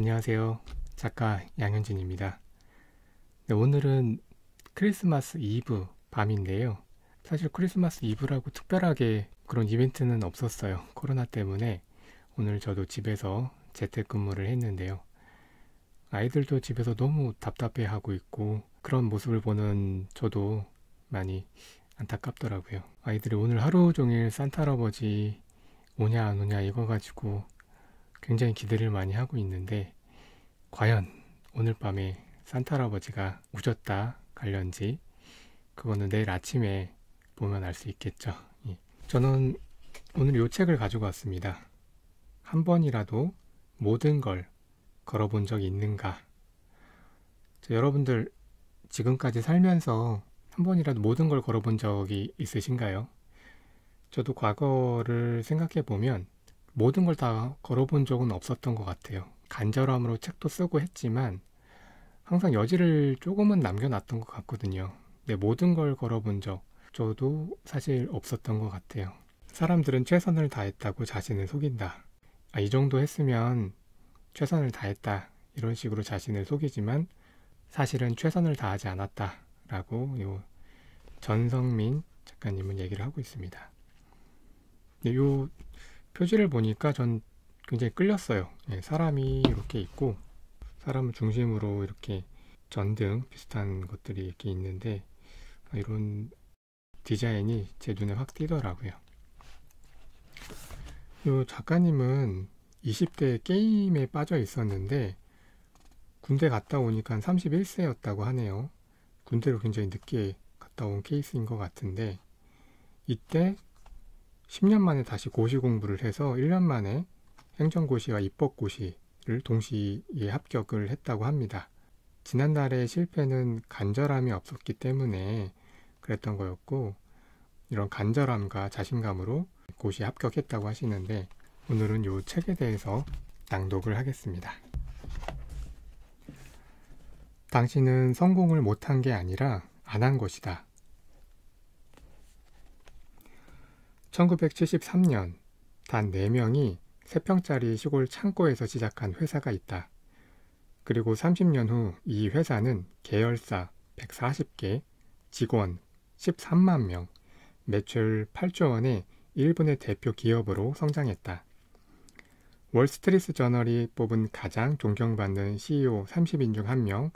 안녕하세요. 작가 양현진입니다. 네, 오늘은 크리스마스 이브 밤인데요. 사실 크리스마스 이브라고 특별하게 그런 이벤트는 없었어요. 코로나 때문에 오늘 저도 집에서 재택근무를 했는데요. 아이들도 집에서 너무 답답해하고 있고 그런 모습을 보는 저도 많이 안타깝더라고요. 아이들이 오늘 하루 종일 산타 할아버지 오냐 안 오냐 이거 가지고 굉장히 기대를 많이 하고 있는데 과연 오늘 밤에 산타 할아버지가 우셨다 갈련지 그거는 내일 아침에 보면 알 수 있겠죠. 예. 저는 오늘 이 책을 가지고 왔습니다. 한 번이라도 모든 걸 걸어본 적 있는가? 여러분들 지금까지 살면서 한 번이라도 모든 걸 걸어본 적이 있으신가요? 저도 과거를 생각해 보면 모든 걸 다 걸어본 적은 없었던 것 같아요. 간절함으로 책도 쓰고 했지만 항상 여지를 조금은 남겨놨던 것 같거든요. 내 네, 모든 걸 걸어본 적 저도 사실 없었던 것 같아요. 사람들은 최선을 다했다고 자신을 속인다. 아, 이 정도 했으면 최선을 다했다. 이런 식으로 자신을 속이지만 사실은 최선을 다하지 않았다. 라고 요 전성민 작가님은 얘기를 하고 있습니다. 네, 요 표지를 보니까 전 굉장히 끌렸어요. 예, 사람이 이렇게 있고 사람을 중심으로 이렇게 전등 비슷한 것들이 이렇게 있는데 이런 디자인이 제 눈에 확 띄더라고요. 이 작가님은 20대 게임에 빠져 있었는데 군대 갔다 오니까 31세였다고 하네요. 군대로 굉장히 늦게 갔다 온 케이스인 것 같은데 이때 10년 만에 다시 고시 공부를 해서 1년 만에 행정고시와 입법고시를 동시에 합격을 했다고 합니다. 지난달의 실패는 간절함이 없었기 때문에 그랬던 거였고 이런 간절함과 자신감으로 고시 합격했다고 하시는데 오늘은 이 책에 대해서 낭독을 하겠습니다. 당신은 성공을 못한 게 아니라 안 한 것이다. 1973년 단 4명이 3평짜리 시골 창고에서 시작한 회사가 있다. 그리고 30년 후 이 회사는 계열사 140개, 직원 13만 명, 매출 8조 원의 일본의 대표 기업으로 성장했다. 월스트리스 저널이 뽑은 가장 존경받는 CEO 30인 중 한 명,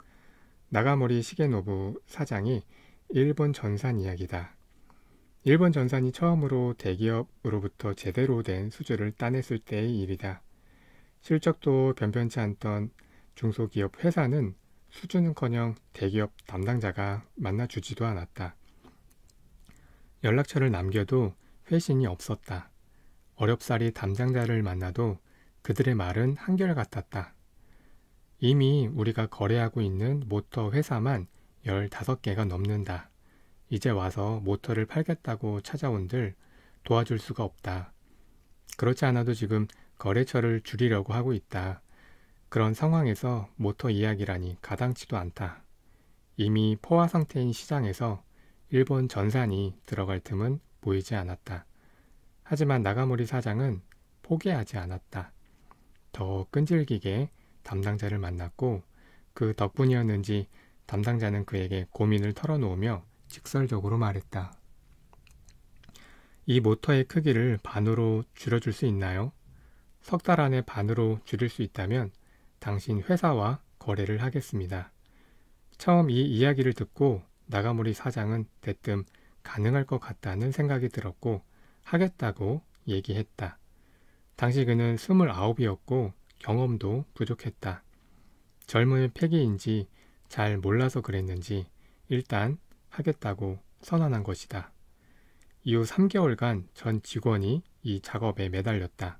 나가모리 시게노부 사장이 일본 전산 이야기다 일본 전산이 처음으로 대기업으로부터 제대로 된 수주를 따냈을 때의 일이다. 실적도 변변치 않던 중소기업 회사는 수주는커녕 대기업 담당자가 만나주지도 않았다. 연락처를 남겨도 회신이 없었다. 어렵사리 담당자를 만나도 그들의 말은 한결같았다. 이미 우리가 거래하고 있는 모터 회사만 15개가 넘는다. 이제 와서 모터를 팔겠다고 찾아온들 도와줄 수가 없다. 그렇지 않아도 지금 거래처를 줄이려고 하고 있다. 그런 상황에서 모터 이야기라니 가당치도 않다. 이미 포화 상태인 시장에서 일본 전산이 들어갈 틈은 보이지 않았다. 하지만 나가모리 사장은 포기하지 않았다. 더 끈질기게 담당자를 만났고 그 덕분이었는지 담당자는 그에게 고민을 털어놓으며 직설적으로 말했다. 이 모터의 크기를 반으로 줄여줄 수 있나요? 석 달 안에 반으로 줄일 수 있다면 당신 회사와 거래를 하겠습니다. 처음 이 이야기를 듣고 나가모리 사장은 대뜸 가능할 것 같다는 생각이 들었고 하겠다고 얘기했다. 당시 그는 29이었고 경험도 부족했다. 젊은 패기인지 잘 몰라서 그랬는지 일단 하겠다고 선언한 것이다. 이후 3개월간 전 직원이 이 작업에 매달렸다.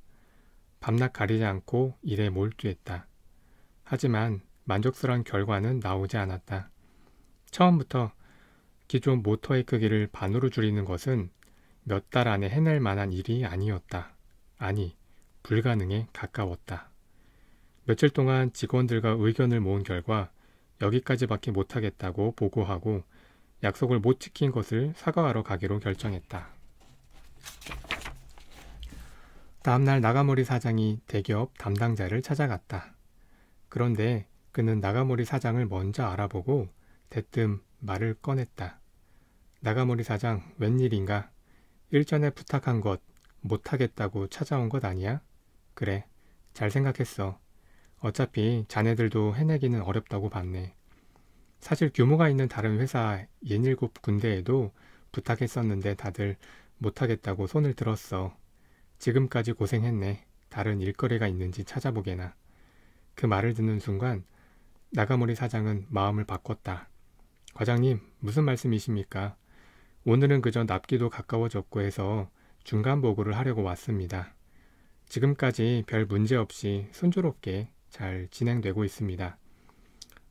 밤낮 가리지 않고 일에 몰두했다. 하지만 만족스러운 결과는 나오지 않았다. 처음부터 기존 모터의 크기를 반으로 줄이는 것은 몇 달 안에 해낼 만한 일이 아니었다. 아니, 불가능에 가까웠다. 며칠 동안 직원들과 의견을 모은 결과 여기까지밖에 못하겠다고 보고하고 약속을 못 지킨 것을 사과하러 가기로 결정했다. 다음날 나가모리 사장이 대기업 담당자를 찾아갔다. 그런데 그는 나가모리 사장을 먼저 알아보고 대뜸 말을 꺼냈다. 나가모리 사장, 웬일인가? 일전에 부탁한 것 못하겠다고 찾아온 것 아니야? 그래, 잘 생각했어. 어차피 자네들도 해내기는 어렵다고 봤네. 사실 규모가 있는 다른 회사 예닐곱 군데에도 부탁했었는데 다들 못하겠다고 손을 들었어. 지금까지 고생했네. 다른 일거리가 있는지 찾아보게나. 그 말을 듣는 순간 나가모리 사장은 마음을 바꿨다. 과장님, 무슨 말씀이십니까? 오늘은 그저 납기도 가까워졌고 해서 중간 보고를 하려고 왔습니다. 지금까지 별 문제 없이 순조롭게 잘 진행되고 있습니다.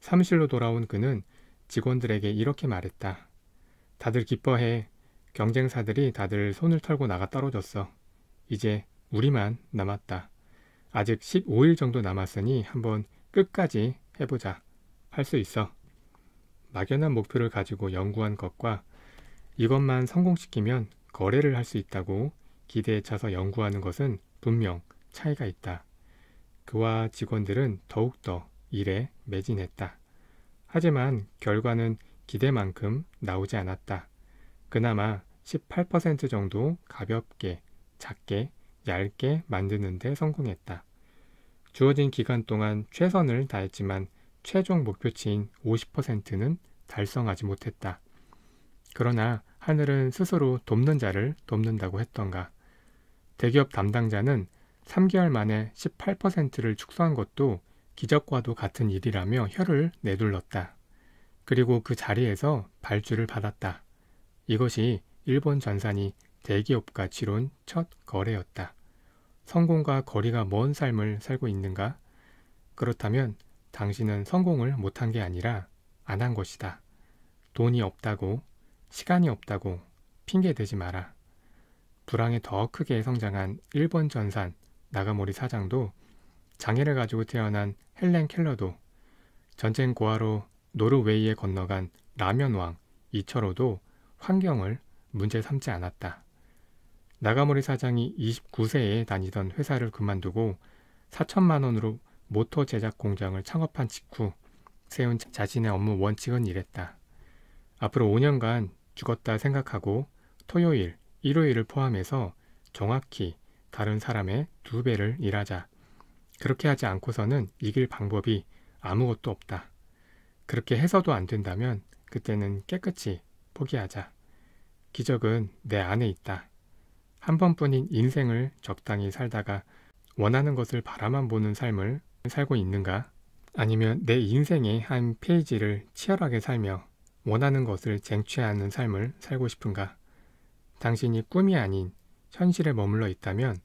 사무실로 돌아온 그는 직원들에게 이렇게 말했다. 다들 기뻐해. 경쟁사들이 다들 손을 털고 나가 떨어졌어. 이제 우리만 남았다. 아직 15일 정도 남았으니 한번 끝까지 해보자. 할 수 있어. 막연한 목표를 가지고 연구한 것과 이것만 성공시키면 거래를 할 수 있다고 기대에 차서 연구하는 것은 분명 차이가 있다. 그와 직원들은 더욱더 일에 매진했다. 하지만 결과는 기대만큼 나오지 않았다. 그나마 18% 정도 가볍게, 작게, 얇게 만드는데 성공했다. 주어진 기간 동안 최선을 다했지만 최종 목표치인 50%는 달성하지 못했다. 그러나 하늘은 스스로 돕는 자를 돕는다고 했던가. 대기업 담당자는 3개월 만에 18%를 축소한 것도 기적과도 같은 일이라며 혀를 내둘렀다. 그리고 그 자리에서 발주를 받았다. 이것이 일본 전산이 대기업과 지론 첫 거래였다. 성공과 거리가 먼 삶을 살고 있는가? 그렇다면 당신은 성공을 못한 게 아니라 안 한 것이다. 돈이 없다고, 시간이 없다고 핑계대지 마라. 불황에 더 크게 성장한 일본 전산 나가모리 사장도 장애를 가지고 태어난 헬렌 켈러도 전쟁 고아로 노르웨이에 건너간 라면왕 이철호도 환경을 문제 삼지 않았다. 나가모리 사장이 29세에 다니던 회사를 그만두고 4천만 원으로 모터 제작 공장을 창업한 직후 세운 자신의 업무 원칙은 이랬다. 앞으로 5년간 죽었다 생각하고 토요일, 일요일을 포함해서 정확히 다른 사람의 두 배를 일하자. 그렇게 하지 않고서는 이길 방법이 아무것도 없다. 그렇게 해서도 안 된다면 그때는 깨끗이 포기하자. 기적은 내 안에 있다. 한 번뿐인 인생을 적당히 살다가 원하는 것을 바라만 보는 삶을 살고 있는가? 아니면 내 인생의 한 페이지를 치열하게 살며 원하는 것을 쟁취하는 삶을 살고 싶은가? 당신이 꿈이 아닌 현실에 머물러 있다면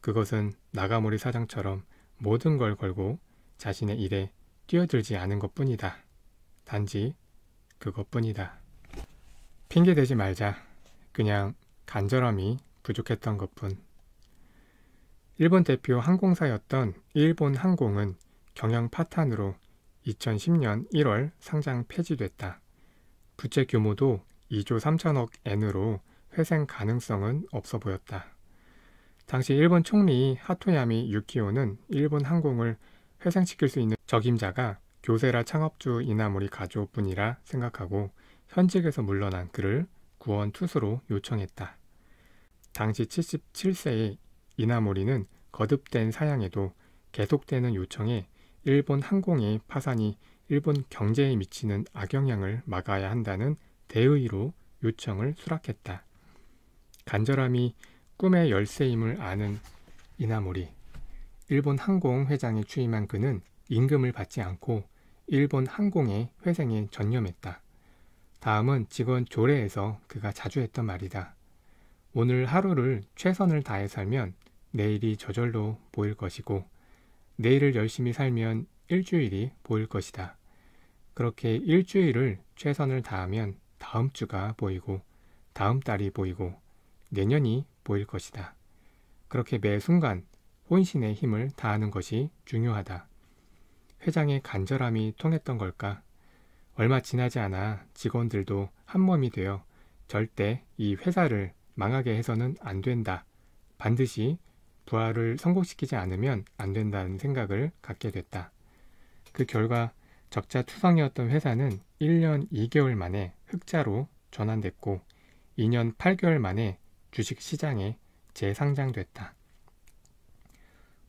그것은 나가모리 사장처럼 모든 걸 걸고 자신의 일에 뛰어들지 않은 것 뿐이다. 단지 그것뿐이다. 핑계대지 말자. 그냥 간절함이 부족했던 것뿐. 일본 대표 항공사였던 일본 항공은 경영 파탄으로 2010년 1월 상장 폐지됐다. 부채 규모도 2조 3천억 엔으로 회생 가능성은 없어 보였다. 당시 일본 총리 하토야미 유키오는 일본 항공을 회생시킬 수 있는 적임자가 교세라 창업주 이나무리 가족뿐이라 생각하고 현직에서 물러난 그를 구원 투수로 요청했다. 당시 77세의 이나모리는 거듭된 사양에도 계속되는 요청에 일본 항공의 파산이 일본 경제에 미치는 악영향을 막아야 한다는 대의로 요청을 수락했다. 간절함이 꿈의 열쇠임을 아는 이나모리. 일본 항공 회장에 취임한 그는 임금을 받지 않고 일본 항공의 회생에 전념했다. 다음은 직원 조례에서 그가 자주 했던 말이다. 오늘 하루를 최선을 다해 살면 내일이 저절로 보일 것이고 내일을 열심히 살면 일주일이 보일 것이다. 그렇게 일주일을 최선을 다하면 다음 주가 보이고 다음 달이 보이고 내년이 보일 것이다. 그렇게 매 순간 혼신의 힘을 다하는 것이 중요하다. 회장의 간절함이 통했던 걸까? 얼마 지나지 않아 직원들도 한몸이 되어 절대 이 회사를 망하게 해서는 안 된다. 반드시 부활을 성공시키지 않으면 안 된다는 생각을 갖게 됐다. 그 결과 적자 투성이었던 회사는 1년 2개월 만에 흑자로 전환됐고 2년 8개월 만에 주식 시장에 재상장됐다.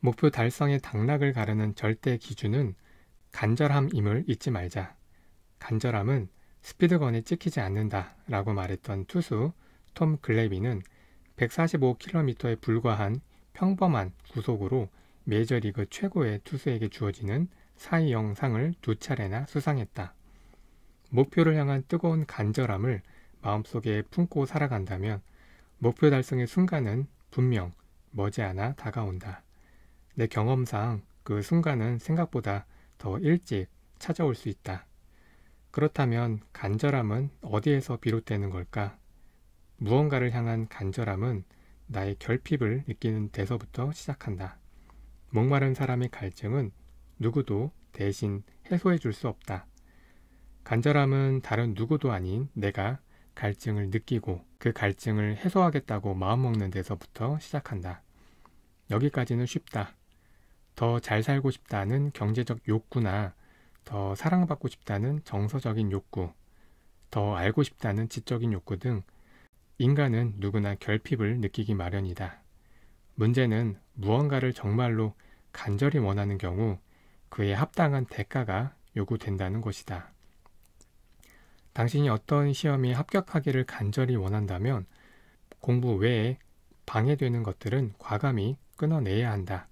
목표 달성의 당락을 가르는 절대 기준은 간절함임을 잊지 말자. 간절함은 스피드건에 찍히지 않는다 라고 말했던 투수 톰 글래비는 145km에 불과한 평범한 구속으로 메이저리그 최고의 투수에게 주어지는 사이 영상을 두 차례나 수상했다. 목표를 향한 뜨거운 간절함을 마음속에 품고 살아간다면 목표 달성의 순간은 분명 머지않아 다가온다. 내 경험상 그 순간은 생각보다 더 일찍 찾아올 수 있다. 그렇다면 간절함은 어디에서 비롯되는 걸까? 무언가를 향한 간절함은 나의 결핍을 느끼는 데서부터 시작한다. 목마른 사람의 갈증은 누구도 대신 해소해 줄 수 없다. 간절함은 다른 누구도 아닌 내가 갈증을 느끼고 그 갈증을 해소하겠다고 마음먹는 데서부터 시작한다. 여기까지는 쉽다. 더 잘 살고 싶다는 경제적 욕구나 더 사랑받고 싶다는 정서적인 욕구, 더 알고 싶다는 지적인 욕구 등 인간은 누구나 결핍을 느끼기 마련이다. 문제는 무언가를 정말로 간절히 원하는 경우 그에 합당한 대가가 요구된다는 것이다. 당신이 어떤 시험에 합격하기를 간절히 원한다면 공부 외에 방해되는 것들은 과감히 끊어내야 한다.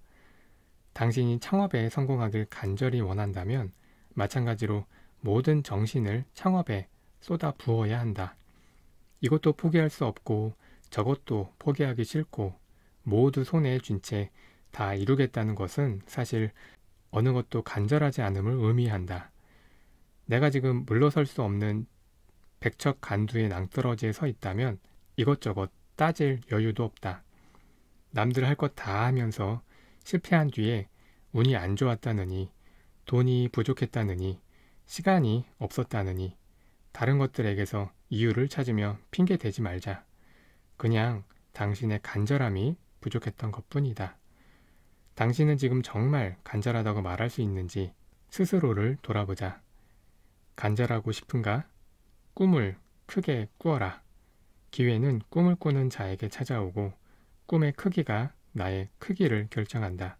당신이 창업에 성공하길 간절히 원한다면 마찬가지로 모든 정신을 창업에 쏟아 부어야 한다. 이것도 포기할 수 없고 저것도 포기하기 싫고 모두 손에 쥔 채 다 이루겠다는 것은 사실 어느 것도 간절하지 않음을 의미한다. 내가 지금 물러설 수 없는 백척 간두에 낭떠러지에 서 있다면 이것저것 따질 여유도 없다. 남들 할 것 다 하면서 실패한 뒤에 운이 안 좋았다느니 돈이 부족했다느니 시간이 없었다느니 다른 것들에게서 이유를 찾으며 핑계 대지 말자. 그냥 당신의 간절함이 부족했던 것뿐이다. 당신은 지금 정말 간절하다고 말할 수 있는지 스스로를 돌아보자. 간절하고 싶은가? 꿈을 크게 꾸어라. 기회는 꿈을 꾸는 자에게 찾아오고 꿈의 크기가 나의 크기를 결정한다.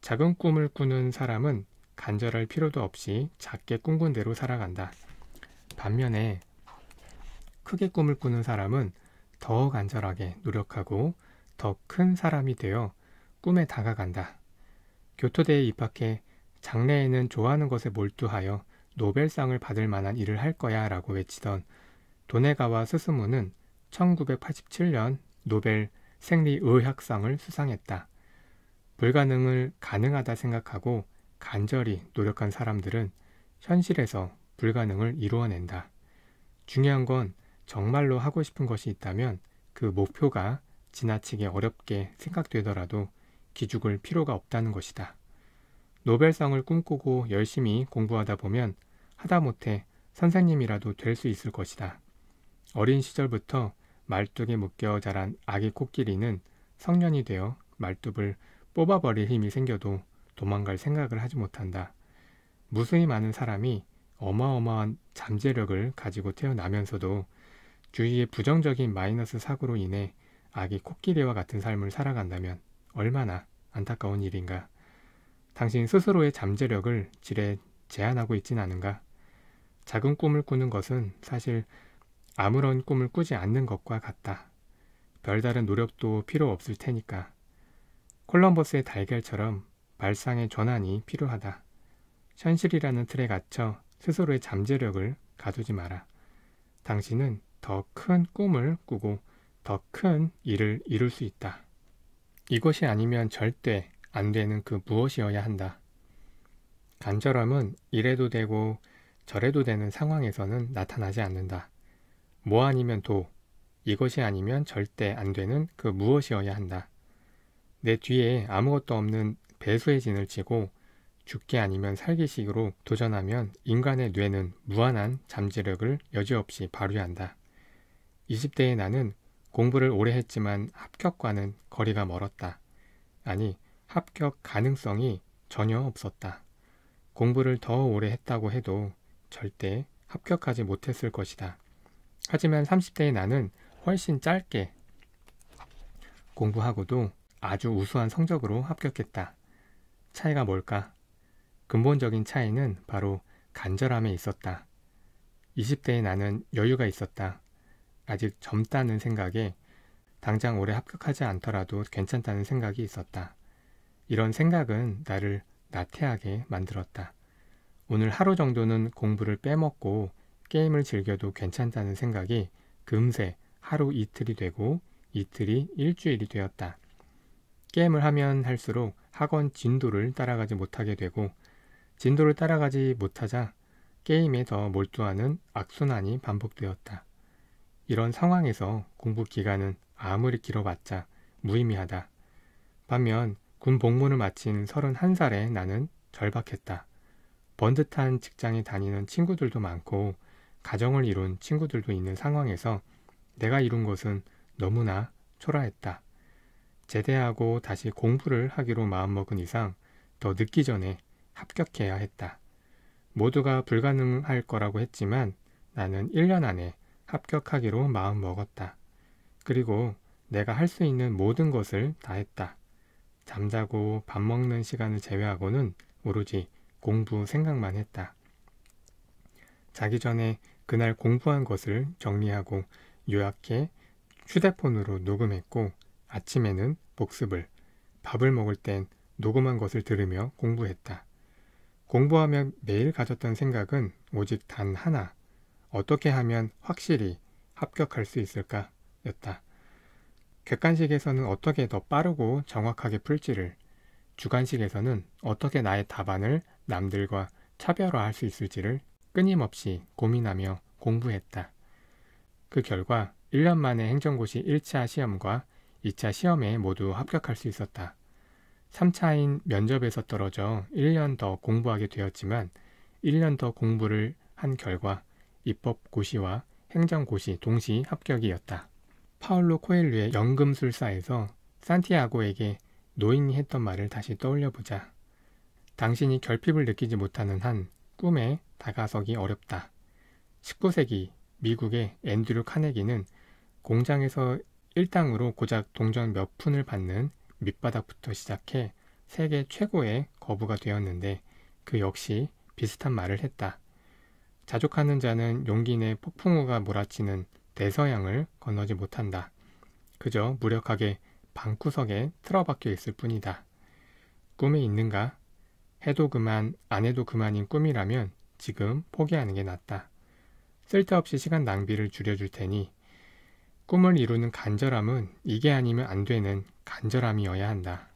작은 꿈을 꾸는 사람은 간절할 필요도 없이 작게 꿈꾼 대로 살아간다. 반면에 크게 꿈을 꾸는 사람은 더 간절하게 노력하고 더 큰 사람이 되어 꿈에 다가간다. 교토대에 입학해 장래에는 좋아하는 것에 몰두하여 노벨상을 받을 만한 일을 할 거야 라고 외치던 도네가와 스스무는 1987년 노벨 생리의학상을 수상했다. 불가능을 가능하다 생각하고 간절히 노력한 사람들은 현실에서 불가능을 이루어낸다. 중요한 건 정말로 하고 싶은 것이 있다면 그 목표가 지나치게 어렵게 생각되더라도 기죽을 필요가 없다는 것이다. 노벨상을 꿈꾸고 열심히 공부하다 보면 하다못해 선생님이라도 될 수 있을 것이다. 어린 시절부터 말뚝에 묶여 자란 아기 코끼리는 성년이 되어 말뚝을 뽑아버릴 힘이 생겨도 도망갈 생각을 하지 못한다. 무수히 많은 사람이 어마어마한 잠재력을 가지고 태어나면서도 주위의 부정적인 마이너스 사고로 인해 아기 코끼리와 같은 삶을 살아간다면 얼마나 안타까운 일인가. 당신 스스로의 잠재력을 질에 제한하고 있진 않은가? 작은 꿈을 꾸는 것은 사실 아무런 꿈을 꾸지 않는 것과 같다. 별다른 노력도 필요 없을 테니까. 콜럼버스의 달걀처럼 발상의 전환이 필요하다. 현실이라는 틀에 갇혀 스스로의 잠재력을 가두지 마라. 당신은 더 큰 꿈을 꾸고 더 큰 일을 이룰 수 있다. 이것이 아니면 절대 안 되는 그 무엇이어야 한다. 간절함은 이래도 되고 저래도 되는 상황에서는 나타나지 않는다. 뭐 아니면 도, 이것이 아니면 절대 안 되는 그 무엇이어야 한다. 내 뒤에 아무것도 없는 배수의 진을 치고 죽기 아니면 살기식으로 도전하면 인간의 뇌는 무한한 잠재력을 여지없이 발휘한다. 20대의 나는 공부를 오래 했지만 합격과는 거리가 멀었다. 아니, 합격 가능성이 전혀 없었다. 공부를 더 오래 했다고 해도 절대 합격하지 못했을 것이다. 하지만 30대의 나는 훨씬 짧게 공부하고도 아주 우수한 성적으로 합격했다. 차이가 뭘까? 근본적인 차이는 바로 간절함에 있었다. 20대의 나는 여유가 있었다. 아직 젊다는 생각에 당장 올해 합격하지 않더라도 괜찮다는 생각이 있었다. 이런 생각은 나를 나태하게 만들었다. 오늘 하루 정도는 공부를 빼먹고 게임을 즐겨도 괜찮다는 생각이 금세 하루 이틀이 되고 이틀이 일주일이 되었다. 게임을 하면 할수록 학원 진도를 따라가지 못하게 되고 진도를 따라가지 못하자 게임에 더 몰두하는 악순환이 반복되었다. 이런 상황에서 공부 기간은 아무리 길어봤자 무의미하다. 반면 군 복무를 마친 31살에 나는 절박했다. 번듯한 직장에 다니는 친구들도 많고 가정을 이룬 친구들도 있는 상황에서 내가 이룬 것은 너무나 초라했다. 제대하고 다시 공부를 하기로 마음먹은 이상 더 늦기 전에 합격해야 했다. 모두가 불가능할 거라고 했지만 나는 1년 안에 합격하기로 마음먹었다. 그리고 내가 할 수 있는 모든 것을 다했다. 잠자고 밥 먹는 시간을 제외하고는 오로지 공부 생각만 했다. 자기 전에 그날 공부한 것을 정리하고 요약해 휴대폰으로 녹음했고 아침에는 복습을, 밥을 먹을 땐 녹음한 것을 들으며 공부했다. 공부하며 매일 가졌던 생각은 오직 단 하나, 어떻게 하면 확실히 합격할 수 있을까? 였다. 객관식에서는 어떻게 더 빠르고 정확하게 풀지를, 주관식에서는 어떻게 나의 답안을 남들과 차별화할 수 있을지를 끊임없이 고민하며 공부했다. 그 결과 1년 만에 행정고시 1차 시험과 2차 시험에 모두 합격할 수 있었다. 3차인 면접에서 떨어져 1년 더 공부하게 되었지만 1년 더 공부를 한 결과 입법고시와 행정고시 동시 합격이었다. 파울로 코엘류의 연금술사에서 산티아고에게 노인이 했던 말을 다시 떠올려 보자. 당신이 결핍을 느끼지 못하는 한 꿈에 다가서기 어렵다. 19세기 미국의 앤드류 카네기는 공장에서 일당으로 고작 동전 몇 푼을 받는 밑바닥부터 시작해 세계 최고의 거부가 되었는데 그 역시 비슷한 말을 했다. 자족하는 자는 용기 내 폭풍우가 몰아치는 대서양을 건너지 못한다. 그저 무력하게 방구석에 틀어박혀 있을 뿐이다. 꿈에 있는가? 해도 그만, 안 해도 그만인 꿈이라면 지금 포기하는 게 낫다. 쓸데없이 시간 낭비를 줄여줄 테니 꿈을 이루는 간절함은 이게 아니면 안 되는 간절함이어야 한다.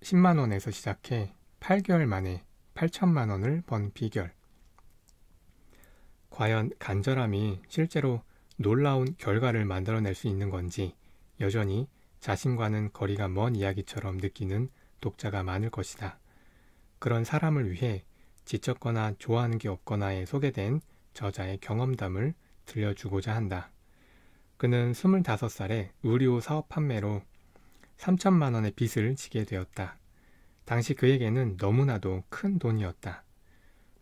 10만원에서 시작해 8개월 만에 8천만원을 번 비결. 과연 간절함이 실제로 놀라운 결과를 만들어낼 수 있는 건지 여전히 자신과는 거리가 먼 이야기처럼 느끼는 독자가 많을 것이다. 그런 사람을 위해 지쳤거나 좋아하는 게 없거나에 소개된 저자의 경험담을 들려주고자 한다. 그는 25살에 의료 사업 판매로 3천만 원의 빚을 지게 되었다. 당시 그에게는 너무나도 큰 돈이었다.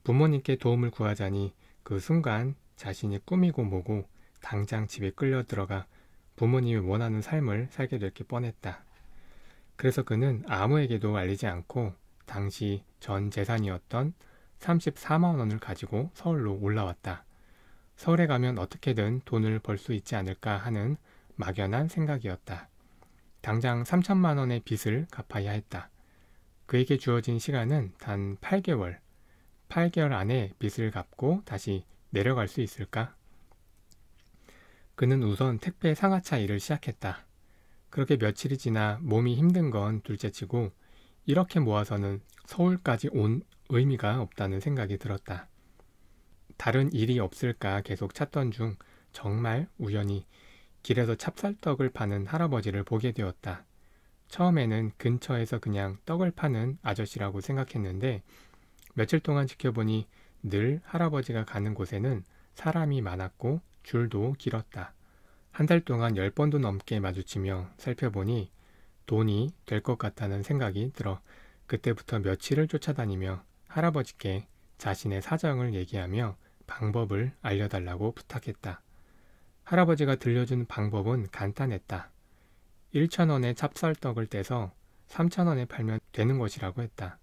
부모님께 도움을 구하자니 그 순간 자신이 꿈이고 뭐고 당장 집에 끌려 들어가 부모님이 원하는 삶을 살게 될 게 뻔했다. 그래서 그는 아무에게도 알리지 않고 당시 전 재산이었던 34만 원을 가지고 서울로 올라왔다. 서울에 가면 어떻게든 돈을 벌 수 있지 않을까 하는 막연한 생각이었다. 당장 3천만 원의 빚을 갚아야 했다. 그에게 주어진 시간은 단 8개월. 8개월 안에 빚을 갚고 다시 내려갈 수 있을까? 그는 우선 택배 상하차 일을 시작했다. 그렇게 며칠이 지나 몸이 힘든 건 둘째치고 이렇게 모아서는 서울까지 온 의미가 없다는 생각이 들었다. 다른 일이 없을까 계속 찾던 중 정말 우연히 길에서 찹쌀떡을 파는 할아버지를 보게 되었다. 처음에는 근처에서 그냥 떡을 파는 아저씨라고 생각했는데 며칠 동안 지켜보니 늘 할아버지가 가는 곳에는 사람이 많았고 줄도 길었다. 한 달 동안 열 번도 넘게 마주치며 살펴보니 돈이 될 것 같다는 생각이 들어 그때부터 며칠을 쫓아다니며 할아버지께 자신의 사정을 얘기하며 방법을 알려달라고 부탁했다. 할아버지가 들려준 방법은 간단했다. 1천원의 찹쌀떡을 떼서 3천원에 팔면 되는 것이라고 했다.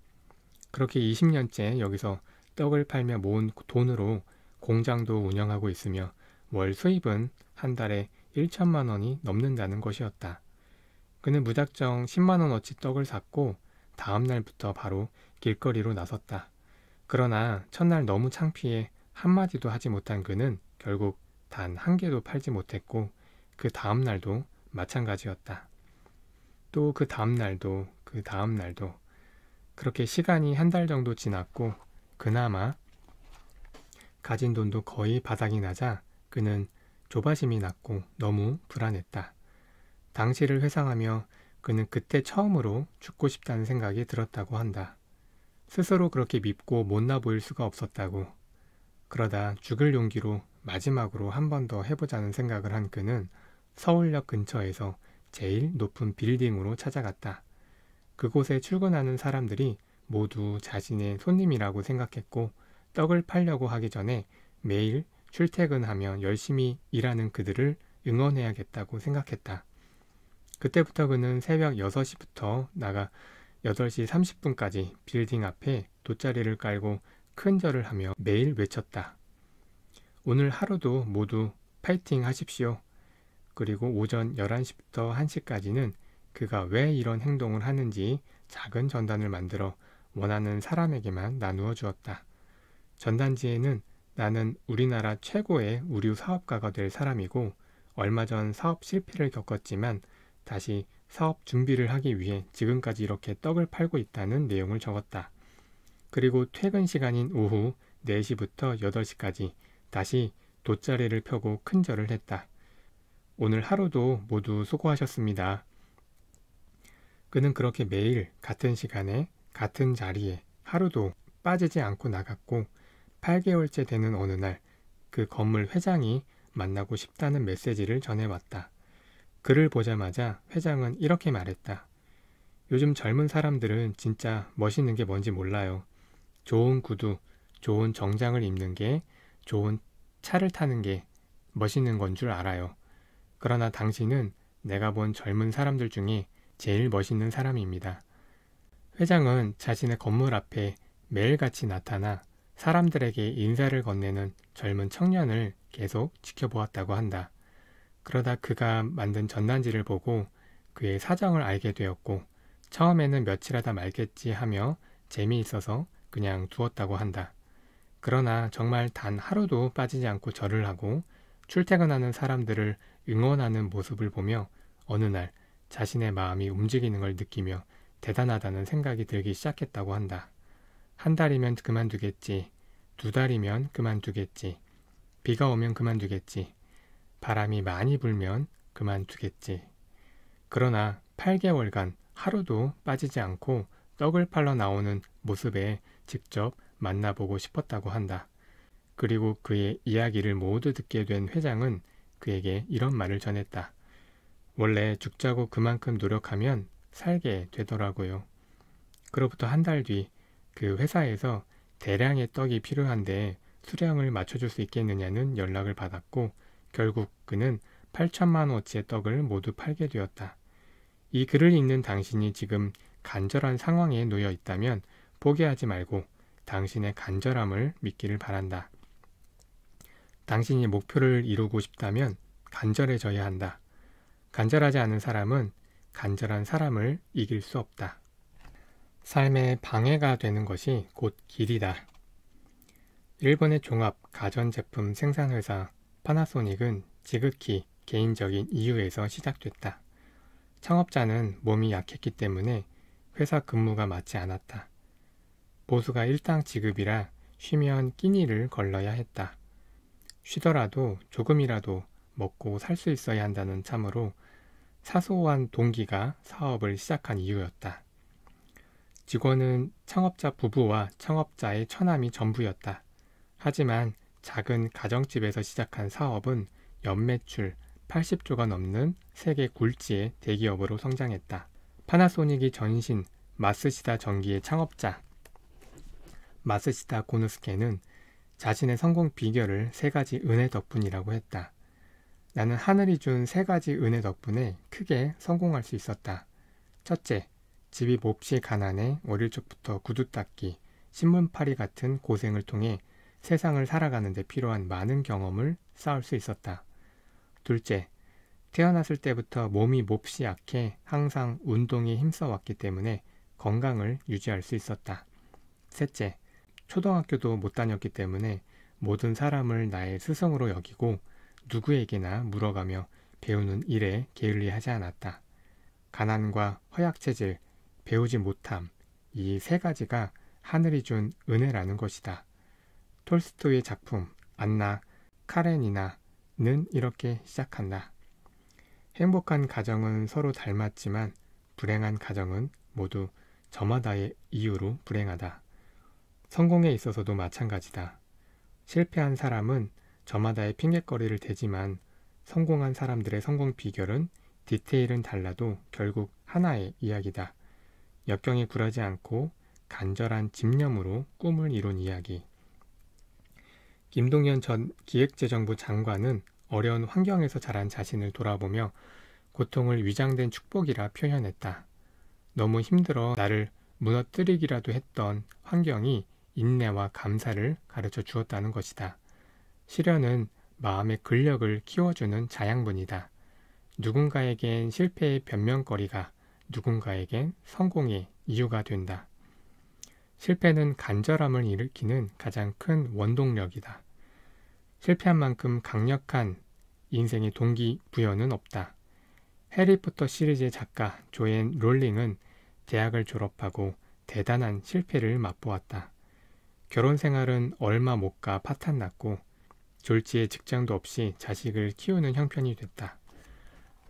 그렇게 20년째 여기서 떡을 팔며 모은 돈으로 공장도 운영하고 있으며 월 수입은 한 달에 1천만 원이 넘는다는 것이었다. 그는 무작정 10만 원어치 떡을 샀고 다음 날부터 바로 길거리로 나섰다. 그러나 첫날 너무 창피해 한마디도 하지 못한 그는 결국 단 한 개도 팔지 못했고 그 다음 날도 마찬가지였다. 또 그 다음 날도 그 다음 날도 그렇게 시간이 한 달 정도 지났고 그나마 가진 돈도 거의 바닥이 나자 그는 조바심이 났고 너무 불안했다. 당시를 회상하며 그는 그때 처음으로 죽고 싶다는 생각이 들었다고 한다. 스스로 그렇게 밉고 못나 보일 수가 없었다고. 그러다 죽을 용기로 마지막으로 한 번 더 해보자는 생각을 한 그는 서울역 근처에서 제일 높은 빌딩으로 찾아갔다. 그곳에 출근하는 사람들이 모두 자신의 손님이라고 생각했고 떡을 팔려고 하기 전에 매일 출퇴근하며 열심히 일하는 그들을 응원해야겠다고 생각했다. 그때부터 그는 새벽 6시부터 나가 8시 30분까지 빌딩 앞에 돗자리를 깔고 큰 절을 하며 매일 외쳤다. 오늘 하루도 모두 파이팅 하십시오. 그리고 오전 11시부터 1시까지는 그가 왜 이런 행동을 하는지 작은 전단을 만들어 원하는 사람에게만 나누어 주었다. 전단지에는 나는 우리나라 최고의 우류 사업가가 될 사람이고 얼마 전 사업 실패를 겪었지만 다시 사업 준비를 하기 위해 지금까지 이렇게 떡을 팔고 있다는 내용을 적었다. 그리고 퇴근 시간인 오후 4시부터 8시까지 다시 돗자리를 펴고 큰절을 했다. 오늘 하루도 모두 수고하셨습니다. 그는 그렇게 매일 같은 시간에 같은 자리에 하루도 빠지지 않고 나갔고 8개월째 되는 어느 날 그 건물 회장이 만나고 싶다는 메시지를 전해왔다. 그를 보자마자 회장은 이렇게 말했다. 요즘 젊은 사람들은 진짜 멋있는 게 뭔지 몰라요. 좋은 구두, 좋은 정장을 입는 게, 좋은 차를 타는 게 멋있는 건 줄 알아요. 그러나 당신은 내가 본 젊은 사람들 중에 제일 멋있는 사람입니다. 회장은 자신의 건물 앞에 매일같이 나타나 사람들에게 인사를 건네는 젊은 청년을 계속 지켜보았다고 한다. 그러다 그가 만든 전단지를 보고 그의 사정을 알게 되었고 처음에는 며칠 하다 말겠지 하며 재미있어서 그냥 두었다고 한다. 그러나 정말 단 하루도 빠지지 않고 절을 하고 출퇴근하는 사람들을 응원하는 모습을 보며 어느 날 자신의 마음이 움직이는 걸 느끼며 대단하다는 생각이 들기 시작했다고 한다. 한 달이면 그만두겠지. 두 달이면 그만두겠지. 비가 오면 그만두겠지. 바람이 많이 불면 그만두겠지. 그러나 8개월간 하루도 빠지지 않고 떡을 팔러 나오는 모습에 직접 만나보고 싶었다고 한다. 그리고 그의 이야기를 모두 듣게 된 회장은 그에게 이런 말을 전했다. 원래 죽자고 그만큼 노력하면 살게 되더라고요. 그로부터 한 달 뒤 그 회사에서 대량의 떡이 필요한데 수량을 맞춰줄 수 있겠느냐는 연락을 받았고 결국 그는 8천만 원어치의 떡을 모두 팔게 되었다. 이 글을 읽는 당신이 지금 간절한 상황에 놓여 있다면 포기하지 말고 당신의 간절함을 믿기를 바란다. 당신이 목표를 이루고 싶다면 간절해져야 한다. 간절하지 않은 사람은 간절한 사람을 이길 수 없다. 삶의 방해가 되는 것이 곧 길이다. 일본의 종합 가전제품 생산회사 파나소닉은 지극히 개인적인 이유에서 시작됐다. 창업자는 몸이 약했기 때문에 회사 근무가 맞지 않았다. 보수가 일당 지급이라 쉬면 끼니를 걸러야 했다. 쉬더라도 조금이라도 먹고 살 수 있어야 한다는 참으로 사소한 동기가 사업을 시작한 이유였다. 직원은 창업자 부부와 창업자의 처남이 전부였다. 하지만 작은 가정집에서 시작한 사업은 연매출 80조가 넘는 세계 굴지의 대기업으로 성장했다. 파나소닉이 전신 마스시다 전기의 창업자 마스시다 고누스케는 자신의 성공 비결을 세 가지 은혜 덕분이라고 했다. 나는 하늘이 준 세 가지 은혜 덕분에 크게 성공할 수 있었다. 첫째, 집이 몹시 가난해 어릴 적부터 구두 닦기, 신문팔이 같은 고생을 통해 세상을 살아가는 데 필요한 많은 경험을 쌓을 수 있었다. 둘째, 태어났을 때부터 몸이 몹시 약해 항상 운동에 힘써왔기 때문에 건강을 유지할 수 있었다. 셋째, 초등학교도 못 다녔기 때문에 모든 사람을 나의 스승으로 여기고 누구에게나 물어가며 배우는 일에 게을리하지 않았다. 가난과 허약체질, 배우지 못함, 이 세 가지가 하늘이 준 은혜라는 것이다. 톨스토이의 작품 안나, 카레니나는 이렇게 시작한다. 행복한 가정은 서로 닮았지만 불행한 가정은 모두 저마다의 이유로 불행하다. 성공에 있어서도 마찬가지다. 실패한 사람은 저마다의 핑계거리를 대지만 성공한 사람들의 성공 비결은 디테일은 달라도 결국 하나의 이야기다. 역경에 굴하지 않고 간절한 집념으로 꿈을 이룬 이야기. 김동연 전 기획재정부 장관은 어려운 환경에서 자란 자신을 돌아보며 고통을 위장된 축복이라 표현했다. 너무 힘들어 나를 무너뜨리기라도 했던 환경이 인내와 감사를 가르쳐 주었다는 것이다. 시련은 마음의 근력을 키워주는 자양분이다. 누군가에겐 실패의 변명거리가 누군가에겐 성공의 이유가 된다. 실패는 간절함을 일으키는 가장 큰 원동력이다. 실패한 만큼 강력한 인생의 동기부여는 없다. 해리포터 시리즈의 작가 조앤 롤링은 대학을 졸업하고 대단한 실패를 맛보았다. 결혼 생활은 얼마 못 가 파탄 났고 졸지에 직장도 없이 자식을 키우는 형편이 됐다.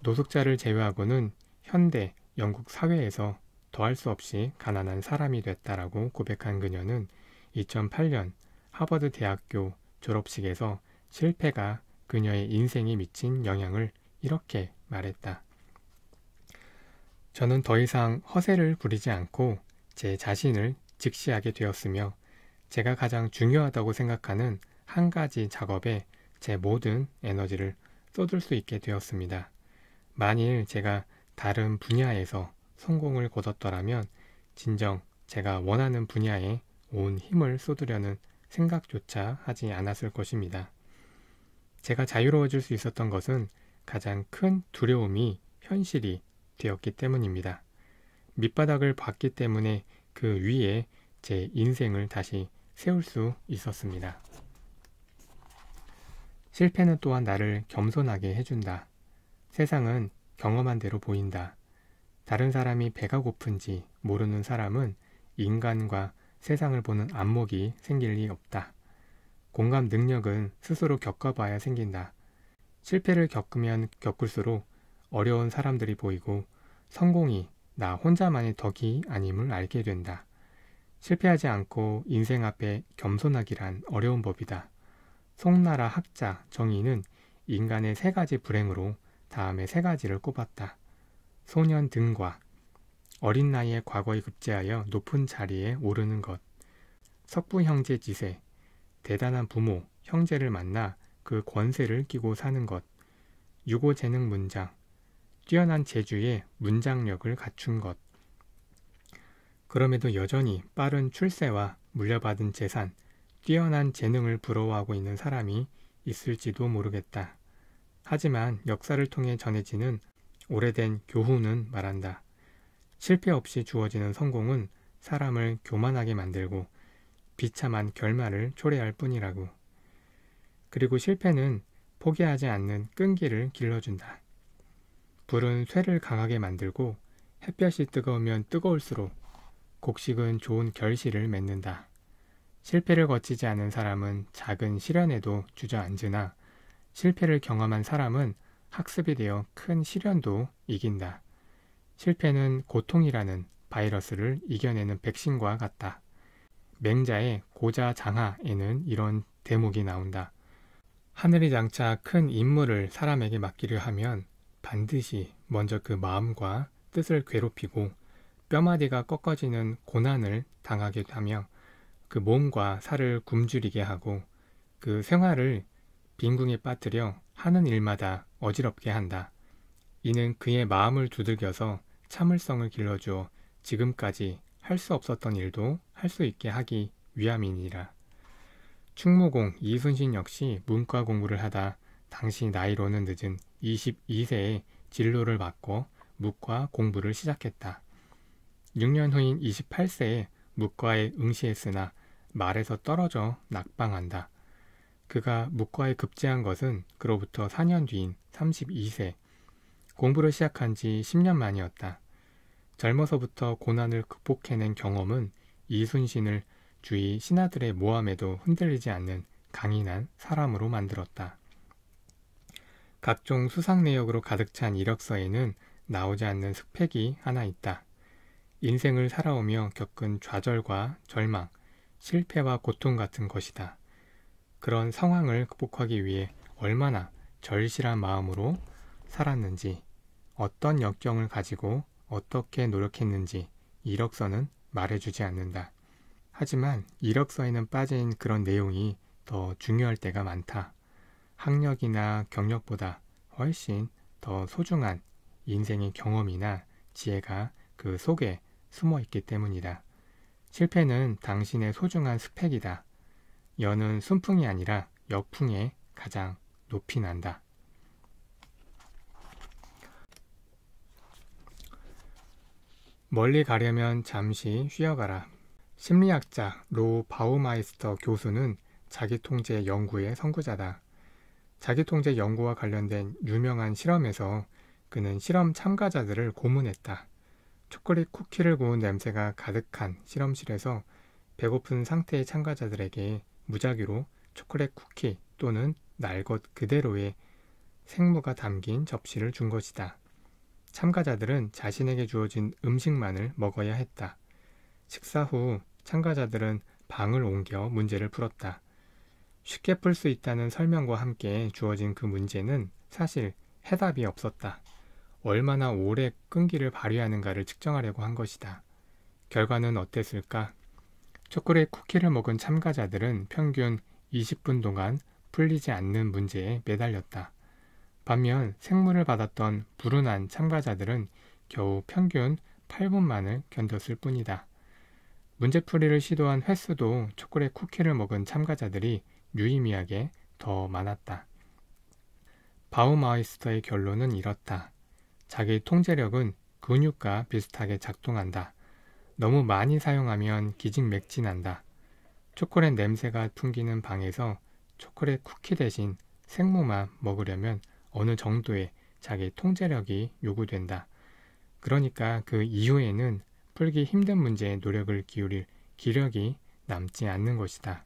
노숙자를 제외하고는 현대 영국 사회에서 더할 수 없이 가난한 사람이 됐다라고 고백한 그녀는 2008년 하버드 대학교 졸업식에서 실패가 그녀의 인생에 미친 영향을 이렇게 말했다. 저는 더 이상 허세를 부리지 않고 제 자신을 직시하게 되었으며 제가 가장 중요하다고 생각하는 한 가지 작업에 제 모든 에너지를 쏟을 수 있게 되었습니다. 만일 제가 다른 분야에서 성공을 거뒀더라면 진정 제가 원하는 분야에 온 힘을 쏟으려는 생각조차 하지 않았을 것입니다. 제가 자유로워질 수 있었던 것은 가장 큰 두려움이 현실이 되었기 때문입니다. 밑바닥을 봤기 때문에 그 위에 제 인생을 다시 세울 수 있었습니다. 실패는 또한 나를 겸손하게 해준다. 세상은 경험한 대로 보인다. 다른 사람이 배가 고픈지 모르는 사람은 인간과 세상을 보는 안목이 생길 리 없다. 공감 능력은 스스로 겪어봐야 생긴다. 실패를 겪으면 겪을수록 어려운 사람들이 보이고 성공이 나 혼자만의 덕이 아님을 알게 된다. 실패하지 않고 인생 앞에 겸손하기란 어려운 법이다. 송나라 학자 정의는 인간의 세 가지 불행으로 다음에 세 가지를 꼽았다. 소년 등과 어린 나이에 과거에 급제하여 높은 자리에 오르는 것, 석부 형제 지세, 대단한 부모, 형제를 만나 그 권세를 끼고 사는 것, 유고 재능 문장, 뛰어난 재주의 문장력을 갖춘 것. 그럼에도 여전히 빠른 출세와 물려받은 재산, 뛰어난 재능을 부러워하고 있는 사람이 있을지도 모르겠다. 하지만 역사를 통해 전해지는 오래된 교훈은 말한다. 실패 없이 주어지는 성공은 사람을 교만하게 만들고 비참한 결말을 초래할 뿐이라고. 그리고 실패는 포기하지 않는 끈기를 길러준다. 불은 쇠를 강하게 만들고 햇볕이 뜨거우면 뜨거울수록 곡식은 좋은 결실을 맺는다. 실패를 거치지 않은 사람은 작은 시련에도 주저앉으나 실패를 경험한 사람은 학습이 되어 큰 시련도 이긴다. 실패는 고통이라는 바이러스를 이겨내는 백신과 같다. 맹자의 고자장하에는 이런 대목이 나온다. 하늘이 장차 큰 임무를 사람에게 맡기려 하면 반드시 먼저 그 마음과 뜻을 괴롭히고 뼈마디가 꺾어지는 고난을 당하게 하며 그 몸과 살을 굶주리게 하고 그 생활을 빈궁에 빠뜨려 하는 일마다 어지럽게 한다. 이는 그의 마음을 두들겨서 참을성을 길러주어 지금까지 할 수 없었던 일도 할 수 있게 하기 위함이니라. 충무공 이순신 역시 문과 공부를 하다 당시 나이로는 늦은 22세에 진로를 바꿔 무과 공부를 시작했다. 6년 후인 28세에 무과에 응시했으나 말에서 떨어져 낙방한다. 그가 묵과에 급제한 것은 그로부터 4년 뒤인 32세. 공부를 시작한 지 10년 만이었다. 젊어서부터 고난을 극복해낸 경험은 이순신을 주위 신하들의 모함에도 흔들리지 않는 강인한 사람으로 만들었다. 각종 수상 내역으로 가득 찬 이력서에는 나오지 않는 스펙이 하나 있다. 인생을 살아오며 겪은 좌절과 절망, 실패와 고통 같은 것이다. 그런 상황을 극복하기 위해 얼마나 절실한 마음으로 살았는지, 어떤 역경을 가지고 어떻게 노력했는지 이력서는 말해주지 않는다. 하지만 이력서에는 빠진 그런 내용이 더 중요할 때가 많다. 학력이나 경력보다 훨씬 더 소중한 인생의 경험이나 지혜가 그 속에 숨어 있기 때문이다. 실패는 당신의 소중한 스펙이다. 여는 순풍이 아니라 역풍에 가장 높이 난다. 멀리 가려면 잠시 쉬어가라. 심리학자 로 바우마이스터 교수는 자기통제 연구의 선구자다. 자기통제 연구와 관련된 유명한 실험에서 그는 실험 참가자들을 고문했다. 초콜릿 쿠키를 구운 냄새가 가득한 실험실에서 배고픈 상태의 참가자들에게 무작위로 초콜릿 쿠키 또는 날것 그대로의 생무가 담긴 접시를 준 것이다. 참가자들은 자신에게 주어진 음식만을 먹어야 했다. 식사 후 참가자들은 방을 옮겨 문제를 풀었다. 쉽게 풀 수 있다는 설명과 함께 주어진 그 문제는 사실 해답이 없었다. 얼마나 오래 끈기를 발휘하는가를 측정하려고 한 것이다. 결과는 어땠을까? 초콜릿 쿠키를 먹은 참가자들은 평균 20분 동안 풀리지 않는 문제에 매달렸다. 반면 생물을 받았던 불운한 참가자들은 겨우 평균 8분만을 견뎠을 뿐이다. 문제풀이를 시도한 횟수도 초콜릿 쿠키를 먹은 참가자들이 유의미하게 더 많았다. 바우마이스터의 결론은 이렇다. 자기 통제력은 근육과 비슷하게 작동한다. 너무 많이 사용하면 기증맥진한다 초콜릿 냄새가 풍기는 방에서 초콜릿 쿠키 대신 생모만 먹으려면 어느 정도의 자기 통제력이 요구된다. 그러니까 그 이후에는 풀기 힘든 문제에 노력을 기울일 기력이 남지 않는 것이다.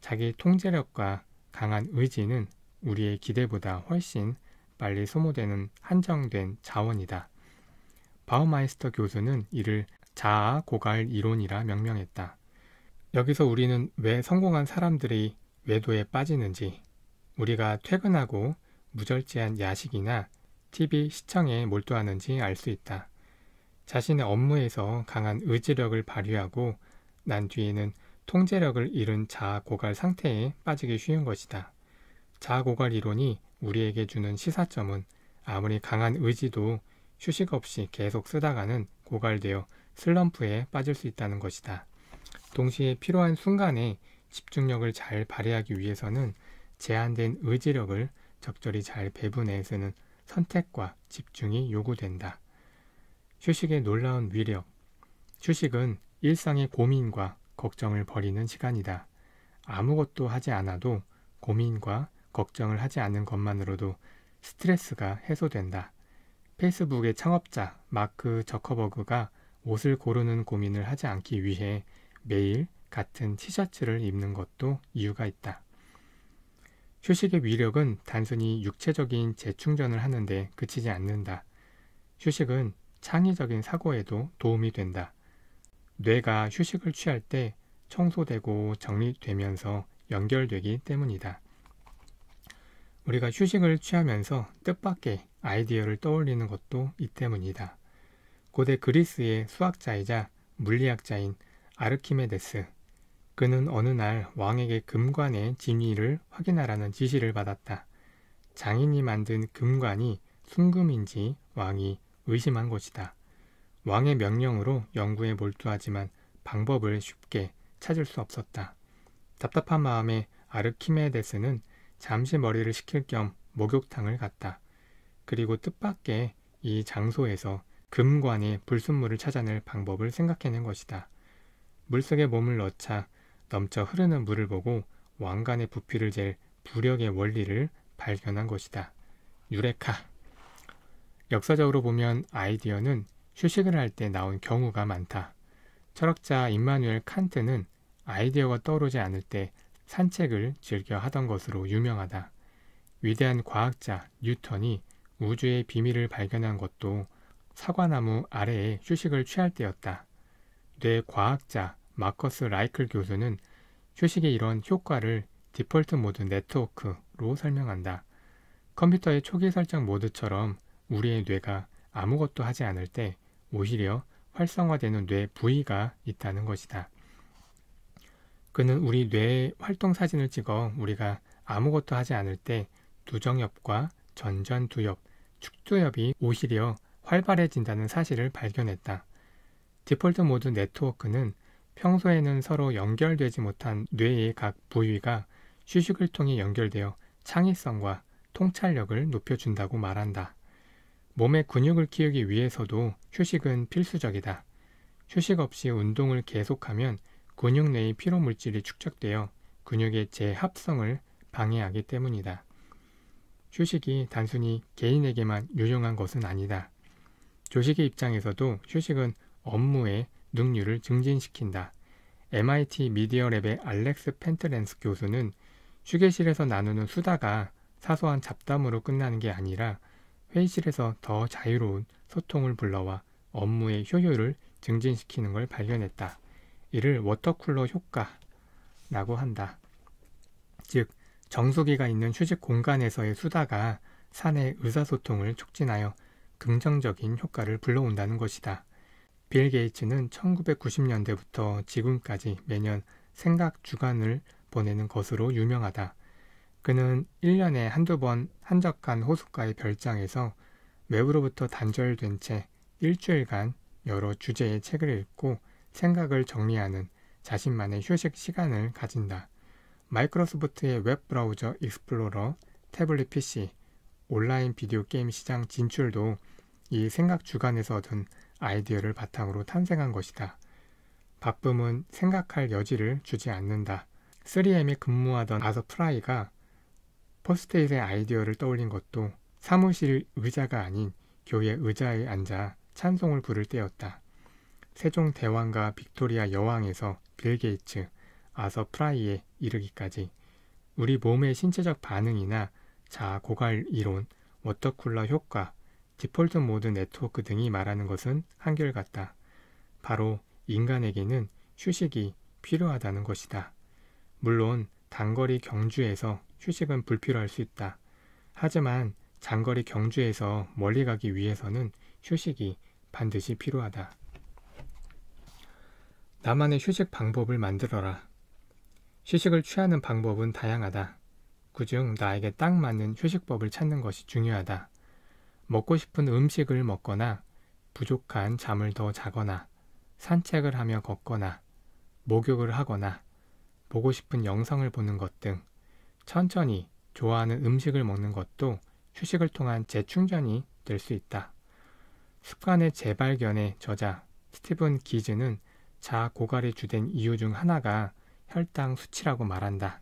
자기 통제력과 강한 의지는 우리의 기대보다 훨씬 빨리 소모되는 한정된 자원이다. 바우마이스터 교수는 이를 자아 고갈 이론이라 명명했다. 여기서 우리는 왜 성공한 사람들이 외도에 빠지는지, 우리가 퇴근하고 무절제한 야식이나 TV 시청에 몰두하는지 알 수 있다. 자신의 업무에서 강한 의지력을 발휘하고 난 뒤에는 통제력을 잃은 자아 고갈 상태에 빠지기 쉬운 것이다. 자아고갈 이론이 우리에게 주는 시사점은 아무리 강한 의지도 휴식 없이 계속 쓰다가는 고갈되어 슬럼프에 빠질 수 있다는 것이다. 동시에 필요한 순간에 집중력을 잘 발휘하기 위해서는 제한된 의지력을 적절히 잘 배분해 쓰는 선택과 집중이 요구된다. 휴식의 놀라운 위력. 휴식은 일상의 고민과 걱정을 버리는 시간이다. 아무것도 하지 않아도 고민과 걱정을 하지 않는 것만으로도 스트레스가 해소된다. 페이스북의 창업자 마크 저커버그가 옷을 고르는 고민을 하지 않기 위해 매일 같은 티셔츠를 입는 것도 이유가 있다. 휴식의 위력은 단순히 육체적인 재충전을 하는데 그치지 않는다. 휴식은 창의적인 사고에도 도움이 된다. 뇌가 휴식을 취할 때 청소되고 정리되면서 연결되기 때문이다. 우리가 휴식을 취하면서 뜻밖의 아이디어를 떠올리는 것도 이 때문이다. 고대 그리스의 수학자이자 물리학자인 아르키메데스. 그는 어느 날 왕에게 금관의 진위를 확인하라는 지시를 받았다. 장인이 만든 금관이 순금인지 왕이 의심한 것이다. 왕의 명령으로 연구에 몰두하지만 방법을 쉽게 찾을 수 없었다. 답답한 마음에 아르키메데스는 잠시 머리를 식힐 겸 목욕탕을 갔다. 그리고 뜻밖의 이 장소에서 금관이 불순물을 찾아낼 방법을 생각해낸 것이다. 물속에 몸을 넣자 넘쳐 흐르는 물을 보고 왕관의 부피를 잴 부력의 원리를 발견한 것이다. 유레카. 역사적으로 보면 아이디어는 휴식을 할 때 나온 경우가 많다. 철학자 임마누엘 칸트는 아이디어가 떠오르지 않을 때 산책을 즐겨 하던 것으로 유명하다. 위대한 과학자 뉴턴이 우주의 비밀을 발견한 것도 사과나무 아래에 휴식을 취할 때였다. 뇌 과학자 마커스 라이클 교수는 휴식의 이런 효과를 디폴트 모드 네트워크로 설명한다. 컴퓨터의 초기 설정 모드처럼 우리의 뇌가 아무것도 하지 않을 때 오히려 활성화되는 뇌 부위가 있다는 것이다. 그는 우리 뇌의 활동 사진을 찍어 우리가 아무것도 하지 않을 때 두정엽과 전전두엽, 축두엽이 오히려 활발해진다는 사실을 발견했다. 디폴트 모드 네트워크는 평소에는 서로 연결되지 못한 뇌의 각 부위가 휴식을 통해 연결되어 창의성과 통찰력을 높여준다고 말한다. 몸의 근육을 키우기 위해서도 휴식은 필수적이다. 휴식 없이 운동을 계속하면 근육 내의 피로 물질이 축적되어 근육의 재합성을 방해하기 때문이다. 휴식이 단순히 개인에게만 유용한 것은 아니다. 조식의 입장에서도 휴식은 업무의 능률을 증진시킨다. MIT 미디어랩의 알렉스 펜트렌스 교수는 휴게실에서 나누는 수다가 사소한 잡담으로 끝나는 게 아니라 회의실에서 더 자유로운 소통을 불러와 업무의 효율을 증진시키는 걸 발견했다. 이를 워터쿨러 효과라고 한다. 즉, 정수기가 있는 휴식 공간에서의 수다가 산의 의사소통을 촉진하여 긍정적인 효과를 불러온다는 것이다. 빌 게이츠는 1990년대부터 지금까지 매년 생각 주간을 보내는 것으로 유명하다. 그는 1년에 한두 번 한적한 호숫가의 별장에서 외부로부터 단절된 채 일주일간 여러 주제의 책을 읽고 생각을 정리하는 자신만의 휴식 시간을 가진다. 마이크로소프트의 웹 브라우저 익스플로러, 태블릿 PC, 온라인 비디오 게임 시장 진출도 이 생각 주간에서 얻은 아이디어를 바탕으로 탄생한 것이다. 바쁨은 생각할 여지를 주지 않는다. 3 m 에 근무하던 아서 프라이가 포스트잇의 아이디어를 떠올린 것도 사무실 의자가 아닌 교회 의자에 앉아 찬송을 부를 때였다. 세종 대왕과 빅토리아 여왕에서 빌 게이츠, 아서 프라이에 이르기까지 우리 몸의 신체적 반응이나 자아 고갈 이론, 워터쿨러 효과, 디폴트 모드 네트워크 등이 말하는 것은 한결같다. 바로 인간에게는 휴식이 필요하다는 것이다. 물론 단거리 경주에서 휴식은 불필요할 수 있다. 하지만 장거리 경주에서 멀리 가기 위해서는 휴식이 반드시 필요하다. 나만의 휴식 방법을 만들어라. 휴식을 취하는 방법은 다양하다. 그중 나에게 딱 맞는 휴식법을 찾는 것이 중요하다. 먹고 싶은 음식을 먹거나 부족한 잠을 더 자거나 산책을 하며 걷거나 목욕을 하거나 보고 싶은 영상을 보는 것 등 천천히 좋아하는 음식을 먹는 것도 휴식을 통한 재충전이 될 수 있다. 습관의 재발견의 저자 스티븐 기즈는 자아 고갈의 주된 이유 중 하나가 혈당 수치라고 말한다.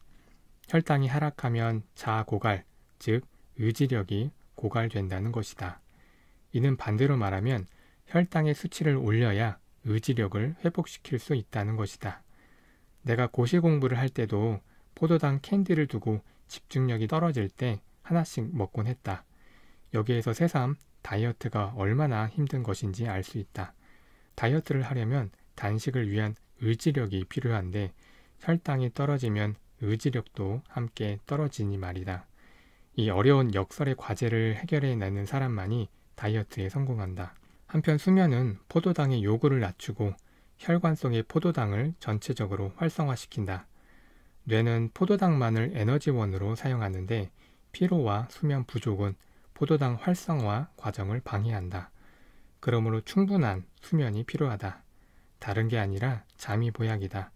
혈당이 하락하면 자아 고갈, 즉 의지력이 고갈된다는 것이다. 이는 반대로 말하면 혈당의 수치를 올려야 의지력을 회복시킬 수 있다는 것이다. 내가 고시 공부를 할 때도 포도당 캔디를 두고 집중력이 떨어질 때 하나씩 먹곤 했다. 여기에서 새삼 다이어트가 얼마나 힘든 것인지 알 수 있다. 다이어트를 하려면 단식을 위한 의지력이 필요한데 혈당이 떨어지면 의지력도 함께 떨어지니 말이다. 이 어려운 역설의 과제를 해결해 내는 사람만이 다이어트에 성공한다. 한편 수면은 포도당의 요구를 낮추고 혈관 속의 포도당을 전체적으로 활성화시킨다. 뇌는 포도당만을 에너지원으로 사용하는데 피로와 수면 부족은 포도당 활성화 과정을 방해한다. 그러므로 충분한 수면이 필요하다. 다른 게 아니라 잠이 보약이다.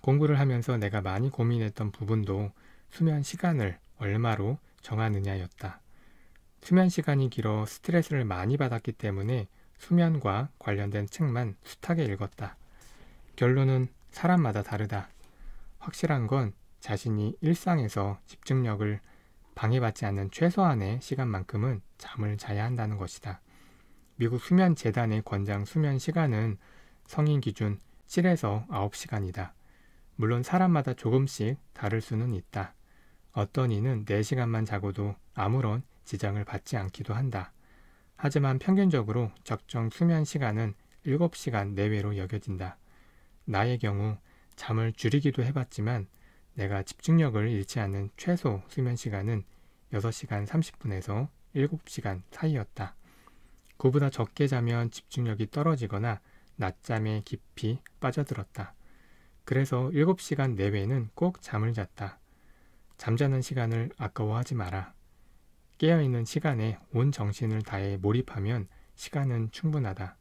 공부를 하면서 내가 많이 고민했던 부분도 수면 시간을 얼마로 정하느냐였다. 수면 시간이 길어 스트레스를 많이 받았기 때문에 수면과 관련된 책만 숱하게 읽었다. 결론은 사람마다 다르다. 확실한 건 자신이 일상에서 집중력을 방해받지 않는 최소한의 시간만큼은 잠을 자야 한다는 것이다. 미국 수면재단의 권장 수면 시간은 성인 기준 7에서 9시간이다. 물론 사람마다 조금씩 다를 수는 있다. 어떤 이는 4시간만 자고도 아무런 지장을 받지 않기도 한다. 하지만 평균적으로 적정 수면 시간은 7시간 내외로 여겨진다. 나의 경우 잠을 줄이기도 해봤지만 내가 집중력을 잃지 않는 최소 수면 시간은 6시간 30분에서 7시간 사이였다. 그보다 적게 자면 집중력이 떨어지거나 낮잠에 깊이 빠져들었다. 그래서 7시간 내외는 꼭 잠을 잤다. 잠자는 시간을 아까워하지 마라. 깨어있는 시간에 온 정신을 다해 몰입하면 시간은 충분하다.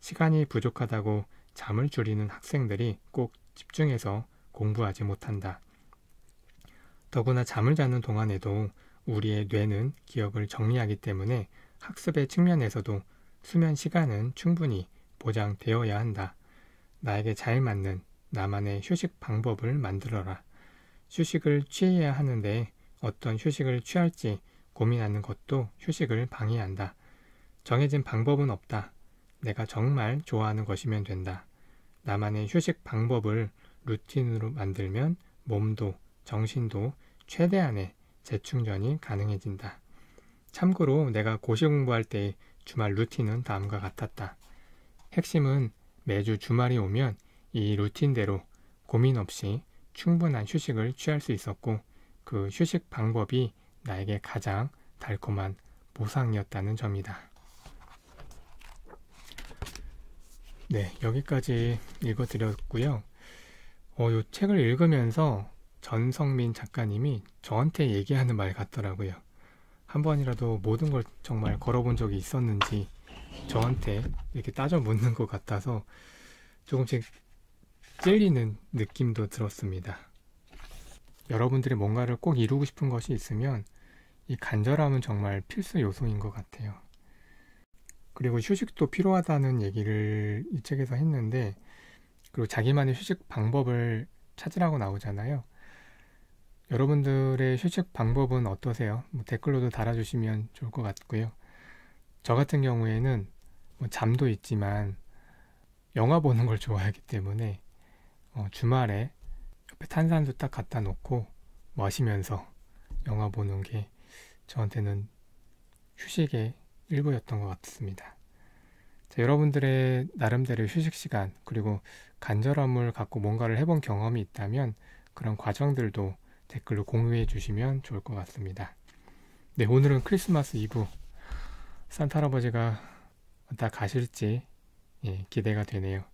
시간이 부족하다고 잠을 줄이는 학생들이 꼭 집중해서 공부하지 못한다. 더구나 잠을 자는 동안에도 우리의 뇌는 기억을 정리하기 때문에 학습의 측면에서도 수면 시간은 충분히 보장되어야 한다. 나에게 잘 맞는 나만의 휴식 방법을 만들어라. 휴식을 취해야 하는데 어떤 휴식을 취할지 고민하는 것도 휴식을 방해한다. 정해진 방법은 없다. 내가 정말 좋아하는 것이면 된다. 나만의 휴식 방법을 루틴으로 만들면 몸도 정신도 최대한의 재충전이 가능해진다. 참고로 내가 고시 공부할 때의 주말 루틴은 다음과 같았다. 핵심은 매주 주말이 오면 이 루틴대로 고민 없이 충분한 휴식을 취할 수 있었고 그 휴식 방법이 나에게 가장 달콤한 보상이었다는 점이다. 네, 여기까지 읽어드렸고요. 어, 이 책을 읽으면서 전성민 작가님이 저한테 얘기하는 말 같더라고요. 한 번이라도 모든 걸 정말 걸어본 적이 있었는지 저한테 이렇게 따져 묻는 것 같아서 조금씩 찔리는 느낌도 들었습니다. 여러분들이 뭔가를 꼭 이루고 싶은 것이 있으면 이 간절함은 정말 필수 요소인 것 같아요. 그리고 휴식도 필요하다는 얘기를 이 책에서 했는데 그리고 자기만의 휴식 방법을 찾으라고 나오잖아요. 여러분들의 휴식 방법은 어떠세요? 뭐 댓글로도 달아주시면 좋을 것 같고요. 저 같은 경우에는 뭐 잠도 있지만 영화 보는 걸 좋아하기 때문에 어, 주말에 옆에 탄산수 딱 갖다 놓고 마시면서 영화 보는 게 저한테는 휴식의 일부였던 것 같습니다. 자, 여러분들의 나름대로 휴식 시간 그리고 간절함을 갖고 뭔가를 해본 경험이 있다면 그런 과정들도 댓글로 공유해 주시면 좋을 것 같습니다. 네, 오늘은 크리스마스 이브 산타 할아버지가 다 가실지 예, 기대가 되네요.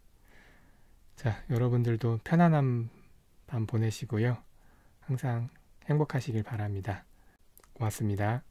자, 여러분들도 편안한 밤 보내시고요. 항상 행복하시길 바랍니다. 고맙습니다.